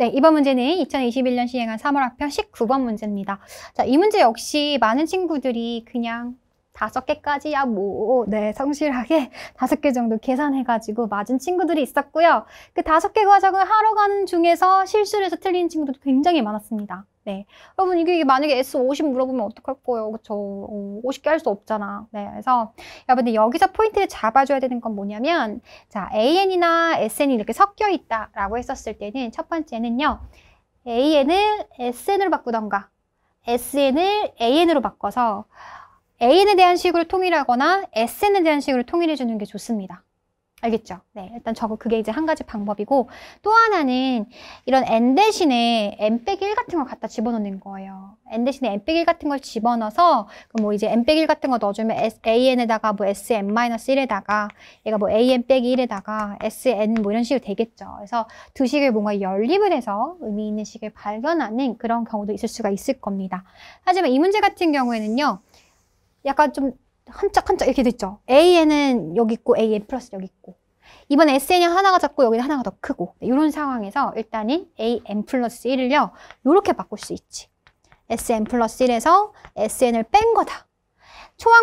네, 이번 문제는 2021년 시행한 3월 학평 19번 문제입니다. 자, 이 문제 역시 많은 친구들이 그냥 다섯 개까지야 뭐, 네, 성실하게 다섯 개 정도 계산해가지고 맞은 친구들이 있었고요. 그 다섯 개 과정을 하러 가는 중에서 실수를 해서 틀린 친구들도 굉장히 많았습니다. 네. 여러분, 이게 만약에 S50 물어보면 어떡할 거예요? 그렇죠 50개 어, 할수 없잖아. 네. 그래서, 여러분들 여기서 포인트를 잡아줘야 되는 건 뭐냐면, 자, AN이나 SN이 이렇게 섞여 있다라고 했었을 때는 첫 번째는요, AN을 SN으로 바꾸던가, SN을 AN으로 바꿔서, A에 대한 식으로 통일하거나 S에 대한 식으로 통일해 주는 게 좋습니다. 알겠죠? 네, 일단 저거 그게 이제 한 가지 방법이고 또 하나는 이런 n 대신에 n 빼기 1 같은 걸 갖다 집어넣는 거예요. n 대신에 n 빼기 1 같은 걸 집어넣어서 그럼 뭐 이제 n 빼기 1 같은 거 넣어주면 S, an에다가 뭐 sn 마이너스 1에다가 얘가 뭐 an 빼기 1에다가 sn 뭐 이런 식으로 되겠죠. 그래서 두 식을 뭔가 연립을 해서 의미 있는 식을 발견하는 그런 경우도 있을 수가 있을 겁니다. 하지만 이 문제 같은 경우에는요. 약간 좀 한짝한짝 이렇게 됐죠. A에는 여기 있고 AN 플러스 여기 있고 이번 SN이 하나가 작고 여기는 하나가 더 크고 네, 이런 상황에서 일단은 AN 플러스 1을요. 이렇게 바꿀 수 있지. SN 플러스 1에서 SN을 뺀 거다.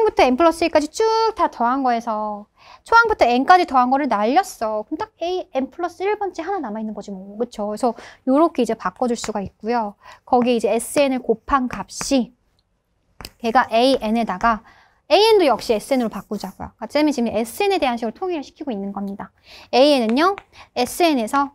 초항부터 N 플러스 1까지 쭉 다 더한 거에서 초항부터 N까지 더한 거를 날렸어. 그럼 딱 A, N 플러스 1번째 하나 남아있는 거지 뭐. 그렇 그래서 이렇게 이제 바꿔줄 수가 있고요. 거기에 이제 SN을 곱한 값이 걔가 AN에다가 AN도 역시 SN으로 바꾸자고요. 그러 그러니까 쌤이 지금 SN에 대한 식으로 통일을 시키고 있는 겁니다. AN은요, SN에서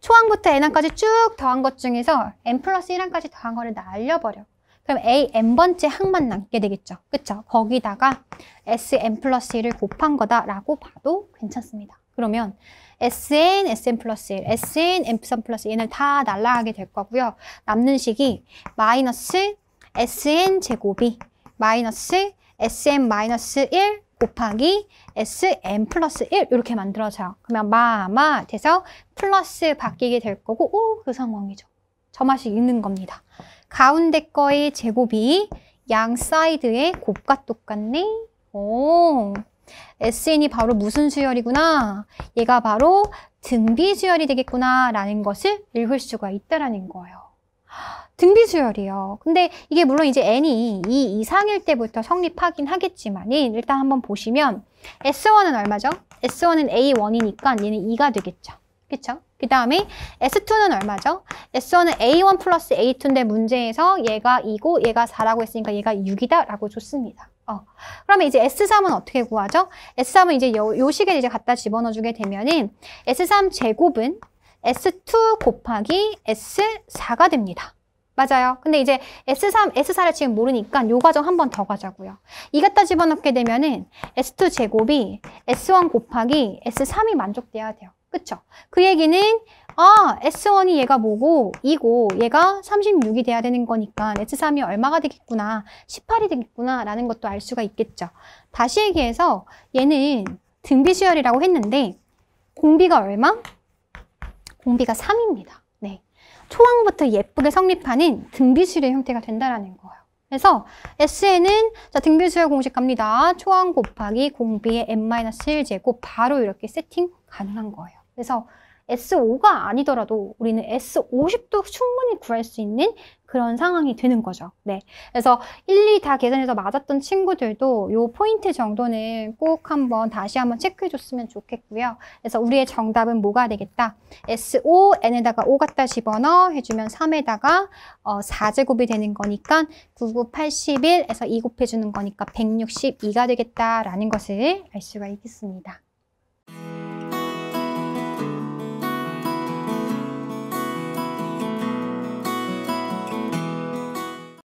초항부터 N항까지 쭉 더한 것 중에서 N 플러스 1항까지 더한 거를 날려버려. 그럼 A, N번째 항만 남게 되겠죠. 그쵸? 거기다가 S, N 플러스 1을 곱한 거다라고 봐도 괜찮습니다. 그러면 SN, SN 플러스 1, SN, m 플러스 1을 다 날라가게 될 거고요. 남는 식이 마이너스 sn 제곱이 마이너스 sn 마이너스 1 곱하기 sn 플러스 1 이렇게 만들어져요. 그러면 마마 돼서 플러스 바뀌게 될 거고 오 그 상황이죠. 점화식 있는 겁니다. 가운데 거의 제곱이 양 사이드의 곱과 똑같네. 오, SN이 바로 무슨 수열이구나. 얘가 바로 등비 수열이 되겠구나 라는 것을 읽을 수가 있다라는 거예요. 등비수열이요 근데 이게 물론 이제 n이 2 이상일 때부터 성립하긴 하겠지만 일단 한번 보시면 S1은 얼마죠? S1은 A1이니까 얘는 2가 되겠죠. 그쵸? 그 다음에 S2는 얼마죠? S1은 A1 플러스 A2인데 문제에서 얘가 2고 얘가 4라고 했으니까 얘가 6이다 라고 줬습니다. 어. 그러면 이제 S3은 어떻게 구하죠? S3은 이제 요, 요 식에 이제 갖다 집어넣어주게 되면은 S3 제곱은 S2 곱하기 S4가 됩니다. 맞아요. 근데 이제 S3, S4를 지금 모르니까 요 과정 한 번 더 가자고요. 이 갖다 집어넣게 되면은 S2 제곱이 S1 곱하기 S3이 만족돼야 돼요. 그쵸? 그 얘기는 아, S1이 얘가 뭐고 2고 얘가 36이 돼야 되는 거니까 S3이 얼마가 되겠구나 18이 되겠구나 라는 것도 알 수가 있겠죠. 다시 얘기해서 얘는 등비 수열이라고 했는데 공비가 얼마? 공비가 3입니다. 초황부터 예쁘게 성립하는 등비수의 형태가 된다라는 거예요. 그래서 S에는 자 등비수열 공식 갑니다. 초항 곱하기 공비의 n-1 제곱 바로 이렇게 세팅 가능한 거예요. 그래서 S5가 아니더라도 우리는 S50도 충분히 구할 수 있는 그런 상황이 되는 거죠. 네. 그래서 1, 2 다 계산해서 맞았던 친구들도 요 포인트 정도는 꼭 한번 다시 한번 체크해 줬으면 좋겠고요. 그래서 우리의 정답은 뭐가 되겠다? S5, N에다가 5 갖다 집어넣어 해주면 3에다가 어, 4제곱이 되는 거니까 99, 81에서 2 곱해주는 거니까 162가 되겠다라는 것을 알 수가 있겠습니다.